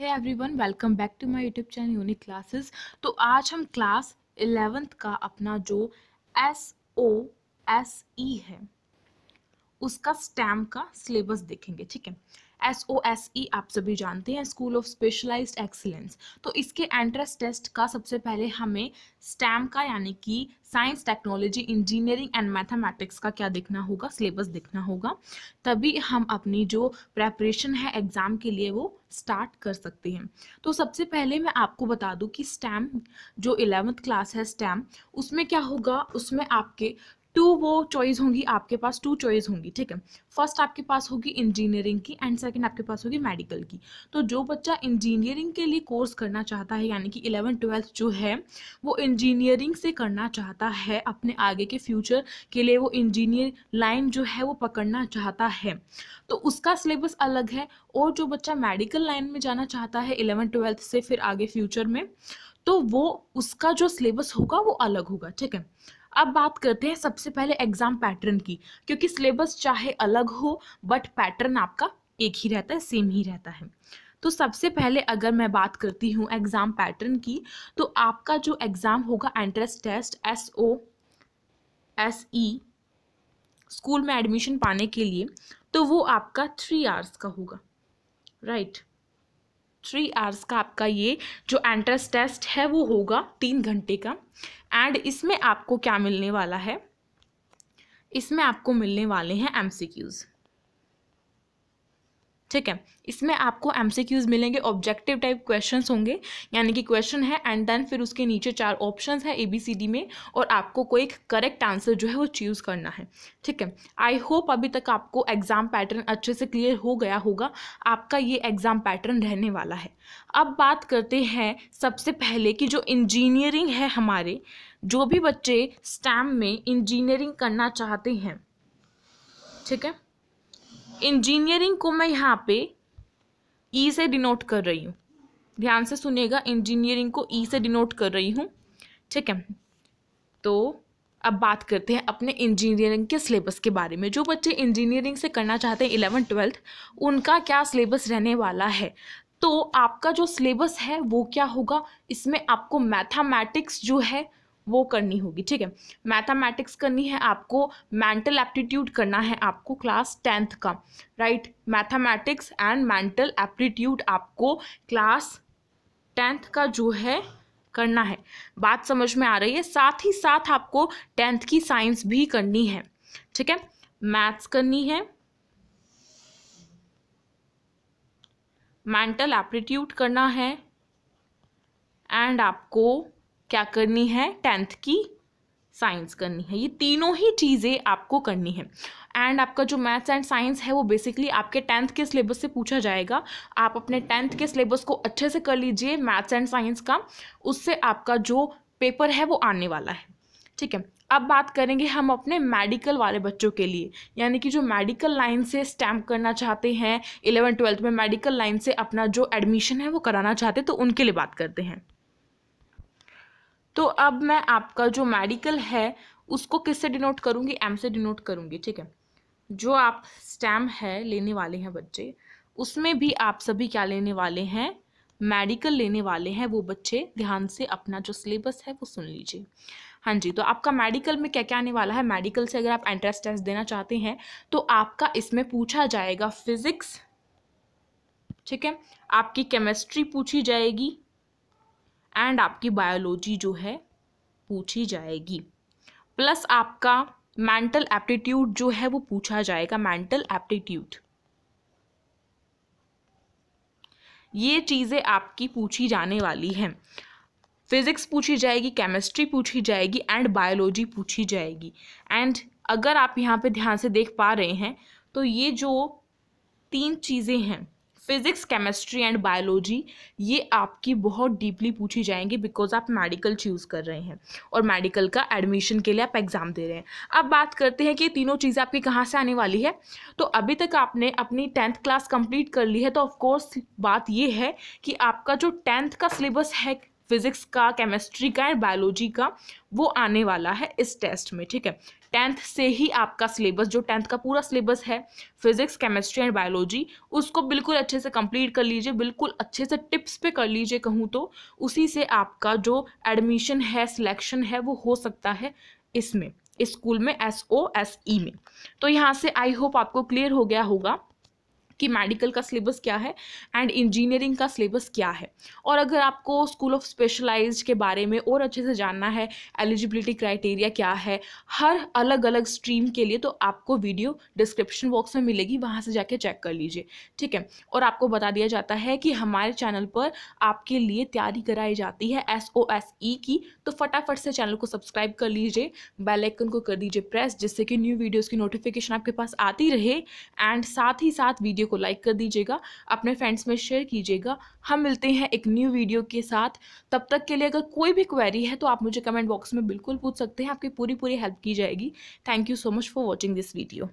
है everyone welcome back to my YouTube channel Unique Classes तो आज हम क्लास इलेवेंथ का अपना जो एस ओ एस ई है उसका स्टैम का सिलेबस देखेंगे ठीक है एस ओ एस ई आप सभी जानते हैं स्कूल ऑफ स्पेशलाइज्ड एक्सीलेंस तो इसके एंट्रेंस टेस्ट का सबसे पहले हमें स्टैम का यानी कि science technology engineering and mathematics का क्या देखना होगा सिलेबस देखना होगा तभी हम अपनी जो प्रेपरेशन है एग्ज़ाम के लिए वो स्टार्ट कर सकते हैं तो सबसे पहले मैं आपको बता दूं कि स्टैम जो इलेवेंथ क्लास है स्टैम उसमें क्या होगा उसमें आपके टू वो चॉइस होंगी आपके पास टू चॉइस होंगी ठीक है फर्स्ट आपके पास होगी इंजीनियरिंग की एंड सेकंड आपके पास होगी मेडिकल की तो जो बच्चा इंजीनियरिंग के लिए कोर्स करना चाहता है यानी कि इलेवन ट्वेल्थ जो है वो इंजीनियरिंग से करना चाहता है अपने आगे के फ्यूचर के लिए वो इंजीनियर लाइन जो है वो पकड़ना चाहता है तो उसका सिलेबस अलग है और जो बच्चा मेडिकल लाइन में जाना चाहता है इलेवन ट्वेल्थ से फिर आगे फ्यूचर में तो वो उसका जो सिलेबस होगा वो अलग होगा ठीक है अब बात करते हैं सबसे पहले एग्जाम पैटर्न की क्योंकि सिलेबस चाहे अलग हो बट पैटर्न आपका एक ही रहता है सेम ही रहता है तो सबसे पहले अगर मैं बात करती हूँ एग्ज़ाम पैटर्न की तो आपका जो एग्ज़ाम होगा entrance test S O S E school में एडमिशन पाने के लिए तो वो आपका थ्री आवर्स का होगा राइट थ्री आवर्स का आपका ये जो एंट्रेंस टेस्ट है वो होगा तीन घंटे का एंड इसमें आपको क्या मिलने वाला है इसमें आपको मिलने वाले हैं एम सी क्यूज़ ठीक है इसमें आपको क्यूज मिलेंगे ऑब्जेक्टिव टाइप क्वेश्चंस होंगे यानी कि क्वेश्चन है एंड देन फिर उसके नीचे चार ऑप्शन है ए बी सी डी में और आपको कोई एक करेक्ट आंसर जो है वो चूज़ करना है ठीक है आई होप अभी तक आपको एग्ज़ाम पैटर्न अच्छे से क्लियर हो गया होगा आपका ये एग्ज़ाम पैटर्न रहने वाला है अब बात करते हैं सबसे पहले कि जो इंजीनियरिंग है हमारे जो भी बच्चे स्टैम में इंजीनियरिंग करना चाहते हैं ठीक है इंजीनियरिंग को मैं यहाँ पे ई e से डिनोट कर रही हूँ ध्यान से सुनेगा इंजीनियरिंग को ई e से डिनोट कर रही हूँ ठीक है तो अब बात करते हैं अपने इंजीनियरिंग के सिलेबस के बारे में जो बच्चे इंजीनियरिंग से करना चाहते हैं इलेवन ट्वेल्थ उनका क्या सिलेबस रहने वाला है तो आपका जो सिलेबस है वो क्या होगा इसमें आपको मैथामेटिक्स जो है वो करनी होगी ठीक है मैथामेटिक्स करनी है आपको मेंटल एप्टीट्यूड करना है आपको क्लास टेंथ का right mathematics and mental aptitude आपको क्लास टेंथ का जो है करना है बात समझ में आ रही है साथ ही साथ आपको टेंथ की साइंस भी करनी है ठीक है मैथ्स करनी है मेंटल एप्टीट्यूड करना है एंड आपको क्या करनी है टेंथ की साइंस करनी है ये तीनों ही चीज़ें आपको करनी है एंड आपका जो मैथ्स एंड साइंस है वो बेसिकली आपके टेंथ के सिलेबस से पूछा जाएगा आप अपने टेंथ के सिलेबस को अच्छे से कर लीजिए मैथ्स एंड साइंस का उससे आपका जो पेपर है वो आने वाला है ठीक है अब बात करेंगे हम अपने मेडिकल वाले बच्चों के लिए यानी कि जो मेडिकल लाइन से स्टैम्प करना चाहते हैं इलेवन ट्वेल्थ में मेडिकल लाइन से अपना जो एडमिशन है वो कराना चाहते हैं तो उनके लिए बात करते हैं तो अब मैं आपका जो मेडिकल है उसको किससे डिनोट करूँगी एम से डिनोट करूँगी ठीक है जो आप स्टैम्प है लेने वाले हैं बच्चे उसमें भी आप सभी क्या लेने वाले हैं मेडिकल लेने वाले हैं वो बच्चे ध्यान से अपना जो सिलेबस है वो सुन लीजिए हाँ जी तो आपका मेडिकल में क्या क्या आने वाला है मेडिकल से अगर आप एंट्रेंस टेस्ट देना चाहते हैं तो आपका इसमें पूछा जाएगा फिजिक्स ठीक है आपकी केमिस्ट्री पूछी जाएगी एंड आपकी बायोलॉजी जो है पूछी जाएगी प्लस आपका मेंटल एप्टीट्यूड जो है वो पूछा जाएगा मेंटल एप्टीट्यूड ये चीज़ें आपकी पूछी जाने वाली हैं फिजिक्स पूछी जाएगी केमिस्ट्री पूछी जाएगी एंड बायोलॉजी पूछी जाएगी एंड अगर आप यहाँ पे ध्यान से देख पा रहे हैं तो ये जो तीन चीज़ें हैं फिजिक्स केमिस्ट्री एंड बायोलॉजी ये आपकी बहुत डीपली पूछी जाएंगी बिकॉज आप मेडिकल चूज़ कर रहे हैं और मेडिकल का एडमिशन के लिए आप एग्ज़ाम दे रहे हैं अब बात करते हैं कि तीनों चीज़ें आपकी कहाँ से आने वाली है तो अभी तक आपने अपनी टेंथ क्लास कंप्लीट कर ली है तो ऑफकोर्स बात ये है कि आपका जो टेंथ का सिलेबस है फिजिक्स का केमिस्ट्री का एंड बायोलॉजी का वो आने वाला है इस टेस्ट में ठीक है टेंथ से ही आपका सिलेबस जो टेंथ का पूरा सिलेबस है फिजिक्स केमिस्ट्री एंड बायोलॉजी उसको बिल्कुल अच्छे से कंप्लीट कर लीजिए बिल्कुल अच्छे से टिप्स पे कर लीजिए कहूँ तो उसी से आपका जो एडमिशन है सिलेक्शन है वो हो सकता है इसमें इस में एस ओ एस ई में तो यहाँ से आई होप आपको क्लियर हो गया होगा कि मेडिकल का सिलेबस क्या है एंड इंजीनियरिंग का सिलेबस क्या है और अगर आपको स्कूल ऑफ स्पेशलाइज के बारे में और अच्छे से जानना है एलिजिबिलिटी क्राइटेरिया क्या है हर अलग अलग स्ट्रीम के लिए तो आपको वीडियो डिस्क्रिप्शन बॉक्स में मिलेगी वहाँ से जाके चेक कर लीजिए ठीक है और आपको बता दिया जाता है कि हमारे चैनल पर आपके लिए तैयारी कराई जाती है एस ओ एस ई की तो फटाफट से चैनल को सब्सक्राइब कर लीजिए बेलाइकन को कर दीजिए प्रेस जिससे कि न्यू वीडियोज़ की नोटिफिकेशन आपके पास आती रहे एंड साथ ही साथ वीडियो को लाइक कर दीजिएगा अपने फ्रेंड्स में शेयर कीजिएगा हम मिलते हैं एक न्यू वीडियो के साथ तब तक के लिए अगर कोई भी क्वेरी है तो आप मुझे कमेंट बॉक्स में बिल्कुल पूछ सकते हैं आपकी पूरी पूरी हेल्प की जाएगी thank you so much for watching this video